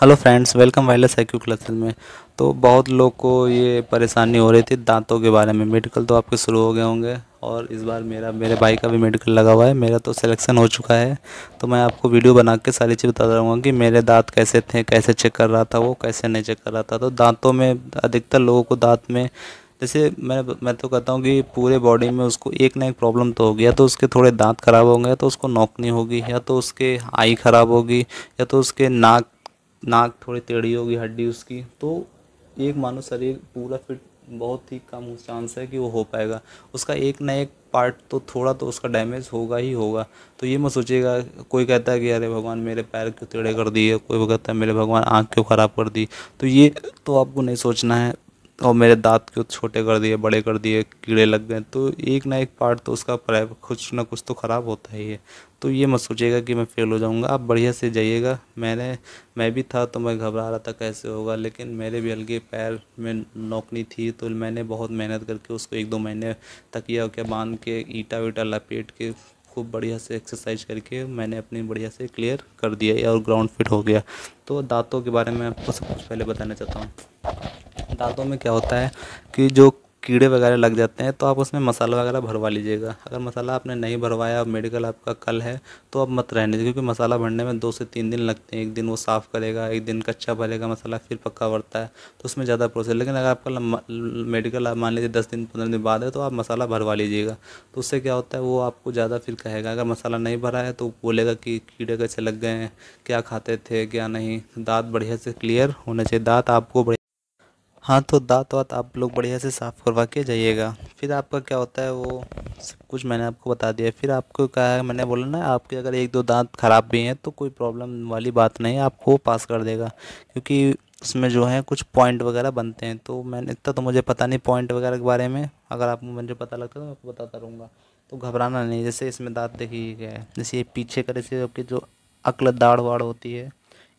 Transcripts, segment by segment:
hello friends welcome wireless I Q classes में तो बहुत लोग को ये परेशानी हो रही थी दांतों के बारे में मेडिकल तो आपके शुरू हो गए होंगे और इस बार मेरा मेरे भाई का भी मेडिकल लगा हुआ है मेरा तो सिलेक्शन हो चुका है तो मैं आपको वीडियो बना के सारी चीज़ बता रहा कि मेरे दांत कैसे थे कैसे चेक कर रहा था वो कैसे नहीं चेक कर रहा था तो दांतों में अधिकतर लोगों को दांत में जैसे मैं मैं तो कहता हूँ कि पूरे बॉडी में उसको एक ना एक प्रॉब्लम तो होगी या तो उसके थोड़े दांत खराब होंगे या तो उसको नोकनी होगी या तो उसके आई खराब होगी या तो उसके नाक नाक थोड़ी टेढ़ी होगी हड्डी उसकी तो एक मानो शरीर पूरा फिट बहुत ही कम चांस है कि वो हो पाएगा उसका एक ना एक पार्ट तो थोड़ा तो उसका डैमेज होगा ही होगा तो ये मैं सोचिएगा कोई कहता है कि अरे भगवान मेरे पैर क्यों टेढ़े कर दिए कोई कहता है मेरे भगवान आँख क्यों ख़राब कर दी तो ये तो आपको नहीं सोचना है और मेरे दांत क्यों छोटे कर दिए बड़े कर दिए कीड़े लग गए तो एक ना एक पार्ट तो उसका कुछ ना कुछ तो ख़राब होता ही है तो ये मत सोचिएगा कि मैं फेल हो जाऊँगा आप बढ़िया से जाइएगा मैंने मैं भी था तो मैं घबरा रहा था कैसे होगा लेकिन मेरे भी हल्के पैर में नौकनी थी तो मैंने बहुत मेहनत करके उसको एक दो महीने तकिया क्या बांध के ईटा वीटा लपेट के खूब बढ़िया से एक्सरसाइज करके मैंने अपनी बढ़िया से क्लियर कर दिया और ग्राउंड फिट हो गया तो दांतों के बारे में आपको सब कुछ पहले बताना चाहता हूँ दांतों में क्या होता है कि जो कीड़े वगैरह लग जाते हैं तो आप उसमें मसाला वगैरह भरवा लीजिएगा अगर मसाला आपने नहीं भरवाया मेडिकल आपका कल है तो आप मत रहने दीजिए क्योंकि मसाला भरने में दो से तीन दिन लगते हैं एक दिन वो साफ़ करेगा एक दिन कच्चा भरेगा मसाला फिर पक्का भरता है तो उसमें ज़्यादा प्रोसेस लेकिन अगर आपका मेडिकल आप मान लीजिए दस दिन पंद्रह दिन बाद है तो आप मसाला भरवा लीजिएगा तो उससे क्या होता है वो आपको ज़्यादा फिर कहेगा अगर मसाला नहीं भरा है तो बोलेगा कि कीड़े कैसे लग गए हैं क्या खाते थे क्या नहीं दाँत बढ़िया से क्लियर होने चाहिए दाँत आपको हाँ तो दांत वात आप लोग बढ़िया से साफ़ करवा के जाइएगा फिर आपका क्या होता है वो सब कुछ मैंने आपको बता दिया फिर आपको क्या है मैंने बोला ना आपके अगर एक दो दांत ख़राब भी हैं तो कोई प्रॉब्लम वाली बात नहीं है आपको पास कर देगा क्योंकि उसमें जो है कुछ पॉइंट वगैरह बनते हैं तो मैंने इतना तो मुझे पता नहीं पॉइंट वगैरह के बारे में अगर आप मुझे पता लगता है तो मैं आपको बताता रहूँगा तो घबराना नहीं जैसे इसमें दांत देखिए गया है जैसे ये पीछे करे से आपकी जो अकल दाढ़ वाड़ होती है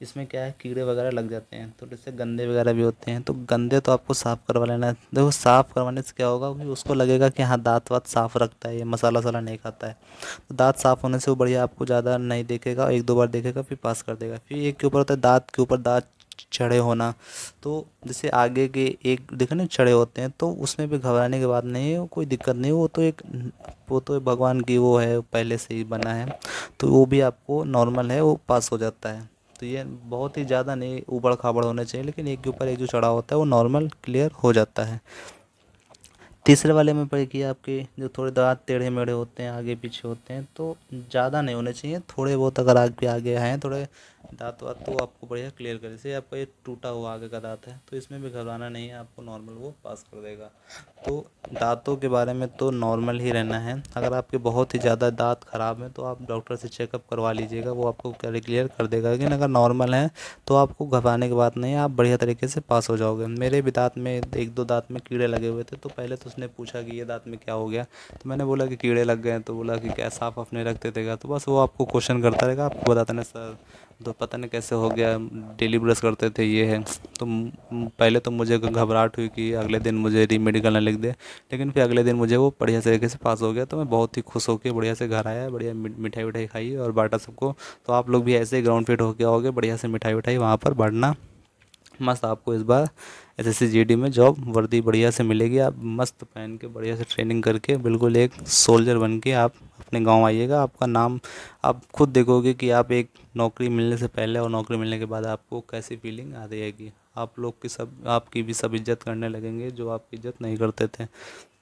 इसमें क्या है कीड़े वगैरह लग जाते हैं थोड़े तो से गंदे वगैरह भी होते हैं तो गंदे तो आपको साफ़ करवा लेना है देखो साफ़ करवाने से क्या होगा कि उसको लगेगा कि हाँ दांत वात साफ़ रखता है ये मसाला वसाला नहीं खाता है तो दांत साफ़ होने से वो बढ़िया आपको ज़्यादा नहीं देखेगा एक दो बार देखेगा फिर पास कर देगा फिर एक के ऊपर होता है दाँत के ऊपर दाँत चढ़े होना तो जैसे आगे के एक देखो ना चढ़े होते हैं तो उसमें भी घबराने के बाद नहीं है कोई दिक्कत नहीं वो तो एक वो तो भगवान की वो है पहले से ही बना है तो वो भी आपको नॉर्मल है वो पास हो जाता है ये बहुत ही ज़्यादा नहीं उबड़ खाबड़ होने चाहिए लेकिन एक के ऊपर एक जो चढ़ाव होता है वो नॉर्मल क्लियर हो जाता है तीसरे वाले में पड़े कि आपके जो थोड़े दांत टेढ़े मेढ़े होते हैं आगे पीछे होते हैं तो ज़्यादा नहीं होने चाहिए थोड़े बहुत अगर आगे आगे हैं थोड़े दांत वात तो आपको बढ़िया क्लियर करे जैसे आपका ये टूटा हुआ आगे का दांत है तो इसमें भी घबराना नहीं है आपको नॉर्मल वो पास कर देगा तो दाँतों के बारे में तो नॉर्मल ही रहना है अगर आपके बहुत ही ज़्यादा दाँत ख़राब हैं तो आप डॉक्टर से चेकअप करवा लीजिएगा वो आपको क्लियर कर देगा लेकिन अगर नॉर्मल है तो आपको घबराने की बात नहीं है आप बढ़िया तरीके से पास हो जाओगे मेरे भी दाँत में एक दो दाँत में कीड़े लगे हुए थे तो पहले तो उसने पूछा कि ये दांत में क्या हो गया तो मैंने बोला कि कीड़े लग गए तो बोला कि क्या साफ अपने रखते थे तो बस वो आपको क्वेश्चन करता रहेगा आपको बताता ना सर तो पता नहीं कैसे हो गया डेली ब्रश करते थे ये है तो पहले तो मुझे घबराहट हुई कि अगले दिन मुझे रीमेडिकल ना लिख दे लेकिन फिर अगले दिन मुझे वो बढ़िया तरीके से पास हो गया तो मैं बहुत ही खुश होकर बढ़िया से घर आया बढ़िया मिठाई विठाई खाई और बांटा सबको तो आप लोग भी ऐसे ही ग्राउंड फिट होकर आओगे बढ़िया से मिठाई विठाई वहाँ पर बांटना मस्त आपको इस बार एसएससी जीडी में जॉब वर्दी बढ़िया से मिलेगी आप मस्त पहन के बढ़िया से ट्रेनिंग करके बिल्कुल एक सोल्जर बन के आप अपने गाँव आइएगा आपका नाम आप खुद देखोगे कि आप एक नौकरी मिलने से पहले और नौकरी मिलने के बाद आपको कैसी फीलिंग आ जाएगी आप लोग की सब आपकी भी सब इज्जत करने लगेंगे जो आप इज्जत नहीं करते थे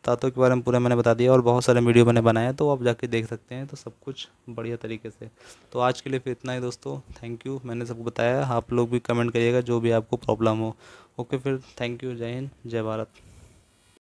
तातों के बारे में पूरा मैंने बता दिया और बहुत सारे वीडियो मैंने बनाए तो आप जाके देख सकते हैं तो सब कुछ बढ़िया तरीके से तो आज के लिए फिर इतना ही दोस्तों थैंक यू मैंने सबको बताया आप लोग भी कमेंट करिएगा जो भी आपको प्रॉब्लम हो ओके फिर थैंक यू जय हिंद जय भारत